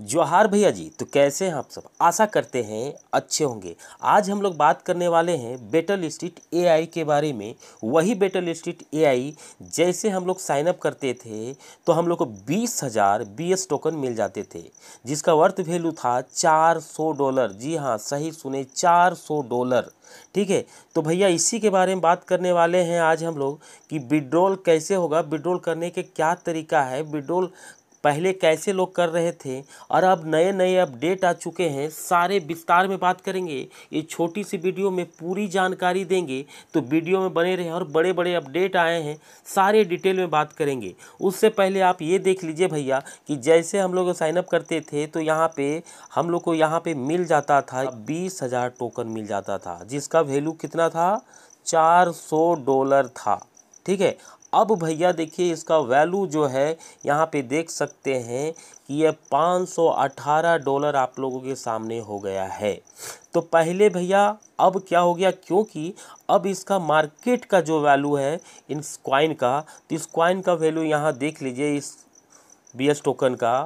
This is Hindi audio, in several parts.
जोहार भैया जी तो कैसे हैं आप सब आशा करते हैं अच्छे होंगे आज हम लोग बात करने वाले हैं बेटल स्ट्रीट एआई के बारे में वही बेटल स्ट्रीट एआई जैसे हम लोग साइनअप करते थे तो हम लोग को बीस हज़ार बी टोकन मिल जाते थे जिसका वर्थ वैल्यू था चार सौ डॉलर जी हाँ सही सुने चार सौ डॉलर ठीक है तो भैया इसी के बारे में बात करने वाले हैं आज हम लोग कि विड्रोल कैसे होगा विड्रोल करने के क्या तरीका है विड्रोल पहले कैसे लोग कर रहे थे और अब नए नए अपडेट आ चुके हैं सारे विस्तार में बात करेंगे ये छोटी सी वीडियो में पूरी जानकारी देंगे तो वीडियो में बने रहें और बड़े बड़े अपडेट आए हैं सारे डिटेल में बात करेंगे उससे पहले आप ये देख लीजिए भैया कि जैसे हम लोग साइनअप करते थे तो यहाँ पर हम लोग को यहाँ पर मिल जाता था बीस हज़ार टोकन मिल जाता था जिसका वैल्यू कितना था चार सौ डॉलर था ठीक है अब भैया देखिए इसका वैल्यू जो है यहाँ पे देख सकते हैं कि यह 518 डॉलर आप लोगों के सामने हो गया है तो पहले भैया अब क्या हो गया क्योंकि अब इसका मार्केट का जो वैल्यू है इन क्वाइन का तो इस क्वाइन का वैल्यू यहाँ देख लीजिए इस बी टोकन का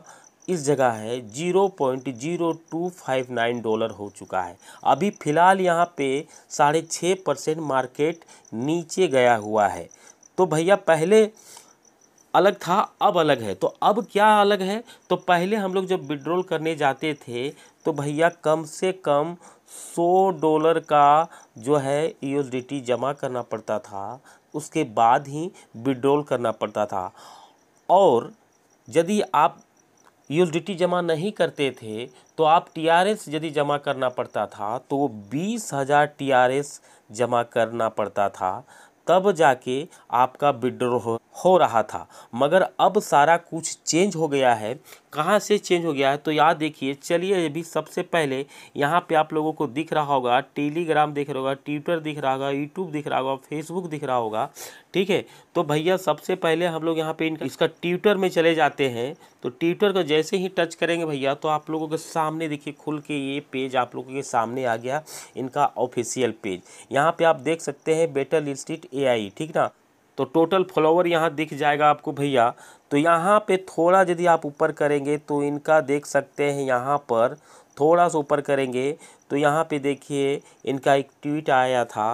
इस जगह है zero point zero two five nine dollar हो चुका है अभी फ़िलहाल यहाँ पे साढ़े छः परसेंट मार्केट नीचे गया हुआ है तो भैया पहले अलग था अब अलग है तो अब क्या अलग है तो पहले हम लोग जब विड्रॉल करने जाते थे तो भैया कम से कम सौ डॉलर का जो है ई जमा करना पड़ता था उसके बाद ही विड्रॉल करना पड़ता था और यदि आप यूएसडीटी जमा नहीं करते थे तो आप एस यदि जमा करना पड़ता था तो वो बीस हज़ार टी जमा करना पड़ता था तब जाके आपका विड्रोह हो रहा था मगर अब सारा कुछ चेंज हो गया है कहाँ से चेंज हो गया है तो यहाँ देखिए चलिए अभी सबसे पहले यहाँ पे आप लोगों को दिख रहा होगा टेलीग्राम दिख रहा होगा ट्विटर दिख रहा होगा यूट्यूब दिख रहा होगा फेसबुक दिख रहा होगा ठीक है तो भैया सबसे पहले हम लोग यहाँ पे इनका इसका ट्विटर में चले जाते हैं तो ट्विटर को जैसे ही टच करेंगे भैया तो आप लोगों के सामने देखिए खुल के ये पेज आप लोगों के सामने आ गया इनका ऑफिशियल पेज यहाँ पर आप देख सकते हैं बेटर लिस्टेड ए ठीक ना तो टोटल फॉलोवर यहाँ दिख जाएगा आपको भैया तो यहाँ पे थोड़ा यदि आप ऊपर करेंगे तो इनका देख सकते हैं यहाँ पर थोड़ा सा ऊपर करेंगे तो यहाँ पे देखिए इनका एक ट्वीट आया था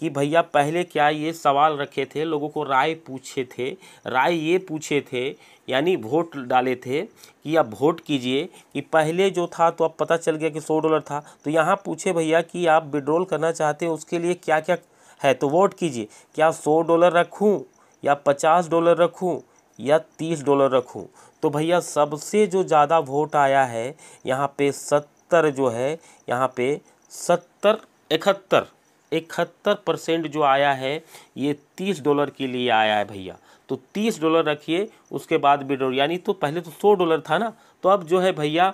कि भैया पहले क्या ये सवाल रखे थे लोगों को राय पूछे थे राय ये पूछे थे यानी वोट डाले थे कि आप वोट कीजिए कि पहले जो था तो अब पता चल गया कि सौ डॉलर था तो यहाँ पूछे भैया कि आप विड्रॉल करना चाहते हैं उसके लिए क्या क्या है तो वोट कीजिए क्या सौ डॉलर रखूँ या पचास डॉलर रखूँ या तीस डॉलर रखूँ तो भैया सबसे जो ज़्यादा वोट आया है यहाँ पे सत्तर जो है यहाँ पे सत्तर इकहत्तर इकहत्तर परसेंट जो आया है ये तीस डॉलर के लिए आया है भैया तो तीस डॉलर रखिए उसके बाद डॉलर यानी तो पहले तो सौ डॉलर था ना तो अब जो है भैया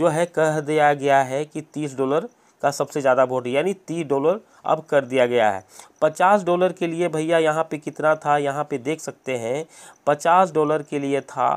जो है कह दिया गया है कि तीस डॉलर का सबसे ज़्यादा वोट यानी तीस डॉलर अब कर दिया गया है पचास डॉलर के लिए भैया यहाँ पे कितना था यहाँ पे देख सकते हैं पचास डॉलर के लिए था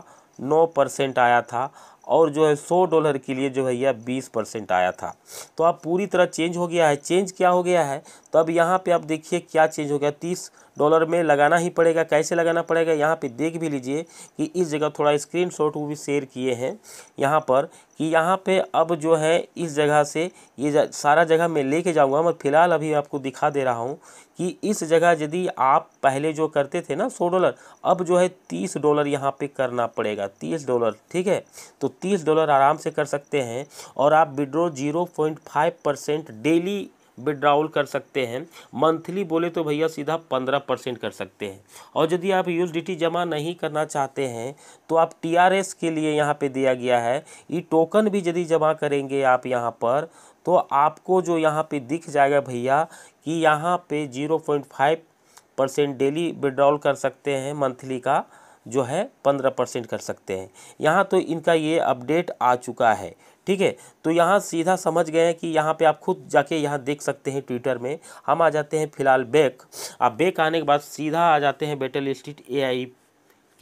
नौ परसेंट आया था और जो है सौ डॉलर के लिए जो भैया बीस परसेंट आया था तो अब पूरी तरह चेंज हो गया है चेंज क्या हो गया है तो अब यहाँ पे आप देखिए क्या चेंज हो गया तीस डॉलर में लगाना ही पड़ेगा कैसे लगाना पड़ेगा यहाँ पे देख भी लीजिए कि इस जगह थोड़ा स्क्रीन शॉट वो भी शेयर किए हैं यहाँ पर कि यहाँ पे अब जो है इस जगह से ये सारा जगह मैं लेके जाऊँगा मैं फ़िलहाल अभी आपको दिखा दे रहा हूँ कि इस जगह यदि आप पहले जो करते थे ना सौ डॉलर अब जो है तीस डॉलर यहाँ पे करना पड़ेगा तीस डॉलर ठीक है तो तीस डॉलर आराम से कर सकते हैं और आप withdraw zero point five percent daily withdrawal कर सकते हैं मंथली बोले तो भैया सीधा पंद्रह परसेंट कर सकते हैं और यदि आप यू जमा नहीं करना चाहते हैं तो आप टी के लिए यहाँ पर दिया गया है ई टोकन भी यदि जमा करेंगे आप यहाँ पर तो आपको जो यहाँ पे दिख जाएगा भैया कि यहाँ पे zero point five percent daily withdrawal कर सकते हैं मंथली का जो है पंद्रह परसेंट कर सकते हैं यहाँ तो इनका ये अपडेट आ चुका है ठीक है तो यहाँ सीधा समझ गए हैं कि यहाँ पे आप खुद जाके यहाँ देख सकते हैं ट्विटर में हम आ जाते हैं फिलहाल बैक आप बैक आने के बाद सीधा आ जाते हैं बेटल स्ट्रीट ए आई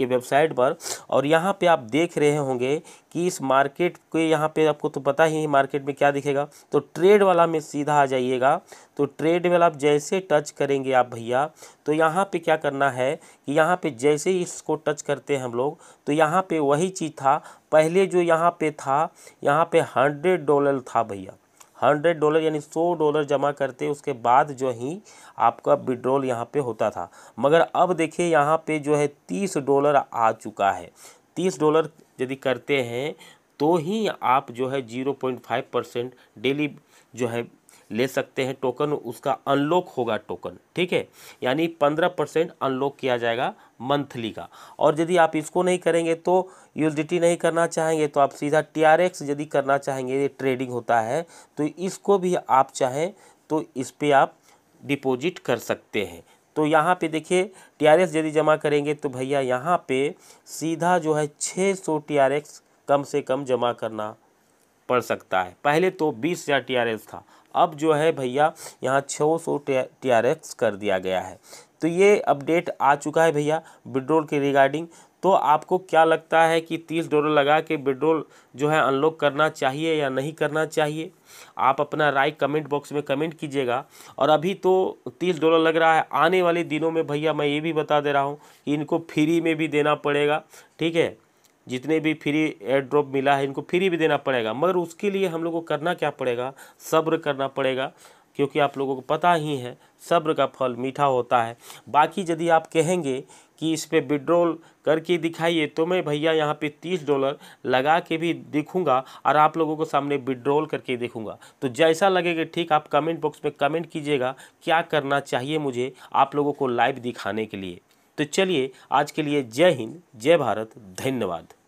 की वेबसाइट पर और यहाँ पे आप देख रहे होंगे कि इस मार्केट के यहाँ पे आपको तो पता ही है मार्केट में क्या दिखेगा तो ट्रेड वाला में सीधा आ जाइएगा तो ट्रेड वाला आप जैसे टच करेंगे आप भैया तो यहाँ पे क्या करना है कि यहाँ पे जैसे ही इसको टच करते हैं हम लोग तो यहाँ पे वही चीज़ था पहले जो यहाँ पे था यहाँ पे हंड्रेड डॉलर था भैया हंड्रेड डॉलर यानी सौ डॉलर जमा करते उसके बाद जो ही आपका विड्रॉल यहाँ पे होता था मगर अब देखिए यहाँ पे जो है तीस डॉलर आ चुका है तीस डॉलर यदि करते हैं तो ही आप जो है zero point five percent daily जो है ले सकते हैं टोकन उसका अनलॉक होगा टोकन ठीक है यानी पंद्रह परसेंट अनलॉक किया जाएगा मंथली का और यदि आप इसको नहीं करेंगे तो यूएसडीटी नहीं करना चाहेंगे तो आप सीधा टीआरएक्स यदि करना चाहेंगे ये ट्रेडिंग होता है तो इसको भी आप चाहें तो इस पर आप डिपोजिट कर सकते हैं तो यहाँ पे देखिए टीआरएक्स यदि जमा करेंगे तो भैया यहाँ पे सीधा जो है 600 सौ कम से कम जमा करना पड़ सकता है पहले तो बीस हज़ार टी था अब जो है भैया यहाँ छः सौ टी कर दिया गया है तो ये अपडेट आ चुका है भैया विड्रोल के रिगार्डिंग तो आपको क्या लगता है कि तीस डॉलर लगा के विड्रोल जो है अनलॉक करना चाहिए या नहीं करना चाहिए आप अपना राय कमेंट बॉक्स में कमेंट कीजिएगा और अभी तो तीस डॉलर लग रहा है आने वाले दिनों में भैया मैं ये भी बता दे रहा हूँ कि इनको फ्री में भी देना पड़ेगा ठीक है जितने भी फ्री एयर ड्रॉप मिला है इनको फ्री भी देना पड़ेगा मगर उसके लिए हम लोग को करना क्या पड़ेगा सब्र करना पड़ेगा क्योंकि आप लोगों को पता ही है सब्र का फल मीठा होता है बाकी यदि आप कहेंगे कि इस पर विड्रॉल करके दिखाइए तो मैं भैया यहाँ पे तीस डॉलर लगा के भी देखूँगा और आप लोगों को सामने विड्रॉल करके देखूँगा तो जैसा लगेगा ठीक आप कमेंट बॉक्स में कमेंट कीजिएगा क्या करना चाहिए मुझे आप लोगों को लाइव दिखाने के लिए तो चलिए आज के लिए जय हिंद जय भारत धन्यवाद